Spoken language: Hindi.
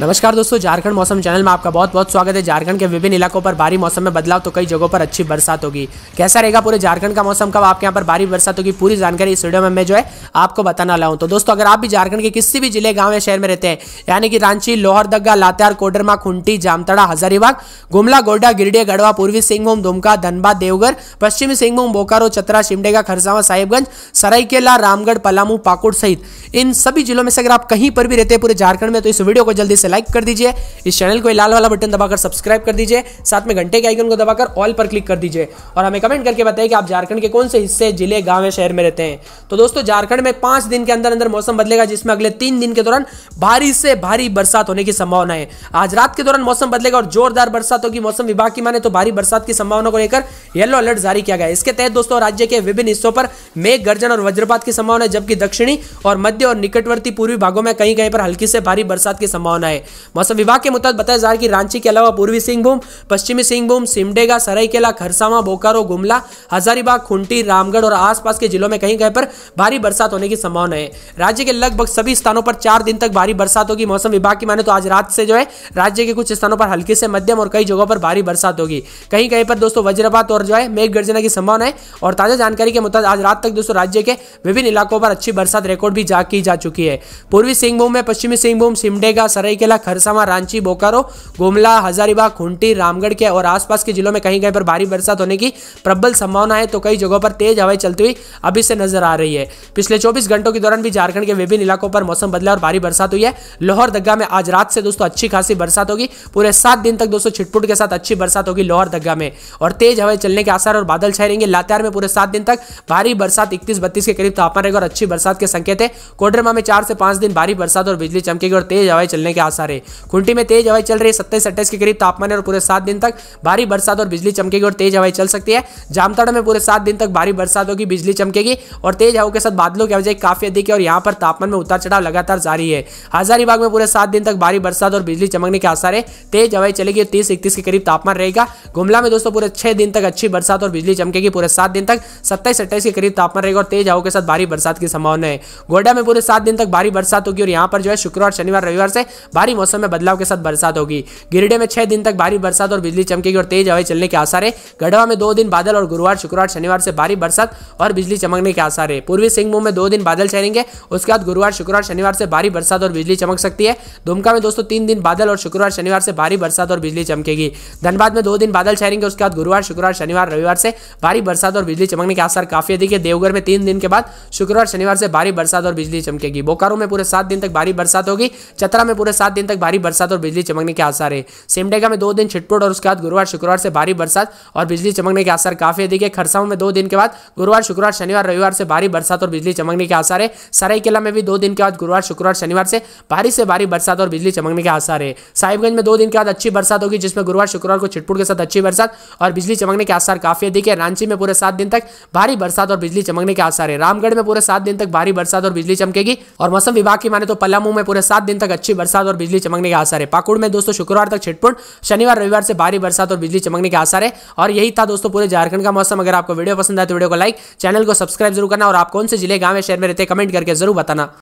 नमस्कार दोस्तों झारखंड मौसम चैनल में आपका बहुत बहुत स्वागत है झारखंड के विभिन्न इलाकों पर भारी मौसम में बदलाव तो कई जगहों पर अच्छी बरसात होगी कैसा रहेगा पूरे झारखंड का मौसम कब आपके यहाँ पर भारी बरसात होगी पूरी जानकारी इस वीडियो में मैं जो है आपको बताना हूँ तो दोस्तों अगर आप भी झारखंड के किसी भी जिले गाँव या शहर में रहते हैं यानी कि रांची लोहरदगा लातेहार कोडरमा खुंटी जामतड़ा हजारीबाग गुमला गोड्डा गिरडे गढ़वा पूर्वी सिंहभूम दुमका धनबाद देवघर पश्चिमी सिंहभूम बोकारो चतरा शिमडेगा खरसावा साहिबगंज सरायकेला रामगढ़ पलामू पाकुड़ सहित इन सभी जिलों में से अगर आप कहीं पर भी रहते हैं पूरे झारखंड में तो इस वीडियो को जल्दी से लाइक कर दीजिए इस चैनल को लाल वाला बटन दबाकर सब्सक्राइब कर दीजिए साथ में घंटे के आइकन को दबाकर ऑल पर क्लिक कर दीजिए और हमें कमेंट करके बताइए कि आप झारखंड के कौन से हिस्से जिले गाँव या शहर में रहते हैं तो दोस्तों झारखंड में पांच दिन के अंदर अंदर मौसम बदलेगा जिसमें अगले तीन दिन के दौरान भारी से भारी बरसात होने की संभावना है आज रात के दौरान मौसम बदलेगा और जोरदार बरसात होगी मौसम विभाग की माने तो भारी बरसात की संभावना को लेकर येलो अलर्ट जारी किया गया इसके तहत दोस्तों राज्य के विभिन्न हिस्सों पर मेघ गर्जन और वज्रपात की संभावना है जबकि दक्षिणी और मध्य और निकटवर्ती पूर्वी भागों में कहीं कहीं पर हल्की से भारी बरसात की संभावना है है मौसम विभाग के मुताबिक बताया जा रहा है कि रांची के अलावा पूर्वी सिंहभूम पश्चिमी सिंहभूम सिमडेगा सरायकेला खरसावा बोकारो गुमला हजारीबाग खुंटी रामगढ़ और आसपास के जिलों में कहीं कहीं पर भारी बरसात होने की संभावना है राज्य के लगभग सभी स्थानों पर चार दिन तक भारी बरसात होगी मौसम विभाग की माने तो आज रात से जो है राज्य के कुछ स्थानों पर हल्की से मध्यम और कई जगहों पर भारी बरसात होगी कहीं कहीं पर दोस्तों वज्रपात और जो है मेघ गर्जना की संभावना है और ताजा जानकारी के मुताबिक आज रात तक दोस्तों राज्य के विभिन्न इलाकों पर अच्छी बरसात रिकॉर्ड भी जा की जा चुकी है पूर्वी सिंहभूम में पश्चिमी सिंहभूम सिमडेगा सरायकेला राउरकेला खरसावा रांची बोकारो गुमला हजारीबाग खूंटी रामगढ़ के और आसपास के जिलों में कहीं कहीं पर भारी बरसात होने की प्रबल संभावना है तो कई जगहों पर तेज हवाएं चलती हुई अभी से नजर आ रही है पिछले चौबीस घंटों के दौरान भी झारखंड के विभिन्न इलाकों पर मौसम बदला और भारी बरसात हुई है लोहर दग्गा में आज रात से दोस्तों अच्छी खासी बरसात होगी पूरे सात दिन तक दोस्तों छिटपुट के साथ अच्छी बरसात होगी लोहर दग्गा में और तेज हवाएं चलने के आसार और बादल छाए रहेंगे लातेहार में पूरे सात दिन तक भारी बरसात इकतीस बत्तीस के करीब तापमान रहेगा और अच्छी बरसात के संकेत है कोडरमा में चार से पांच दिन भारी बरसात और बिजली चमकेगी और तेज हवाएं चलने के आसार सारे खुंटी में तेज हवाएं चल रही है सत्ताईस अट्ठाईस के करीब तापमान है और पूरे सात दिन तक भारी बरसात और बिजली चमकेगी और तेज हवाएं चल सकती है जामताड़ा में पूरे सात दिन तक भारी बरसात होगी बिजली चमकेगी और तेज हवा के साथ बादलों की वजह काफी अधिक है और यहाँ पर तापमान में उतार चढ़ाव लगातार जारी है हजारीबाग में पूरे सात दिन तक भारी बरसात और बिजली चमकने के आसार है तेज हवाएं चलेगी और तीस इकतीस के करीब तापमान रहेगा गुमला में दोस्तों पूरे छह दिन तक अच्छी बरसात और बिजली चमकेगी पूरे सात दिन तक सत्ताईस अट्ठाईस के करीब तापमान रहेगा और तेज हवा के साथ भारी बरसात की संभावना है गोडा में पूरे सात दिन तक भारी बरसात होगी और यहाँ पर जो है शुक्रवार शनिवार रविवार से भारी भारी मौसम में बदलाव के साथ बरसात होगी गिरिडीह में छह दिन तक भारी बरसात और बिजली चमकेगी और तेज हवाएं चलने के आसार है गढ़वा में दो दिन बादल और गुरुवार शुक्रवार शनिवार से भारी बरसात और बिजली चमकने के आसार है पूर्वी सिंहभूम में दो दिन बादल छहरेंगे उसके बाद गुरुवार शुक्रवार शनिवार से भारी बरसात और बिजली चमक सकती है दुमका में दोस्तों तीन दिन बादल और शुक्रवार शनिवार से भारी बरसात और बिजली चमकेगी धनबाद में दो दिन बादल छहेंगे उसके बाद गुरुवार शुक्रवार शनिवार रविवार से भारी बरसात और बिजली चमकने के आसार काफी अधिक है देवघर में तीन दिन के बाद शुक्रवार शनिवार से भारी बरसात और बिजली चमकेगी बोकारो में पूरे सात दिन तक भारी बरसात होगी चतरा में पूरे सात दिन तक भारी बरसात और बिजली चमकने के आसार है सिमडेगा में दो दिन छिटपुट और उसके बाद गुरुवार शुक्रवार से भारी बरसात और बिजली चमकने के आसार काफी अधिक है खरसाओं में दो दिन के बाद गुरुवार शुक्रवार शनिवार रविवार से भारी बरसात और बिजली चमकने के आसार है सरायकेला में भी दो दिन के बाद गुरुवार शुक्रवार शनिवार से भारी से भारी बरसात और बिजली चमकने के आसार है साहिबगंज में दो दिन के बाद अच्छी बरसात होगी जिसमें गुरुवार शुक्रवार को छिटपुट के साथ अच्छी बरसात और बिजली चमकने के आसार काफी अधिक है रांची में पूरे सात दिन तक भारी बरसात और बिजली चमकने के आसार है रामगढ़ में पूरे सात दिन तक भारी बरसात और बिजली चमकेगी और मौसम विभाग की माने तो पलामू में पूरे सात दिन तक अच्छी बरसात और बिजली चमकने के आसार है पाकुड़ में दोस्तों शुक्रवार तक छिटपुट शनिवार रविवार से भारी बरसात और बिजली चमकने के आसार है और यही था दोस्तों पूरे झारखंड का मौसम अगर आपको वीडियो पसंद आए तो वीडियो को लाइक चैनल को सब्सक्राइब जरूर करना और आप कौन से जिले गांव शहर में रहते कमेंट करके जरूर बताना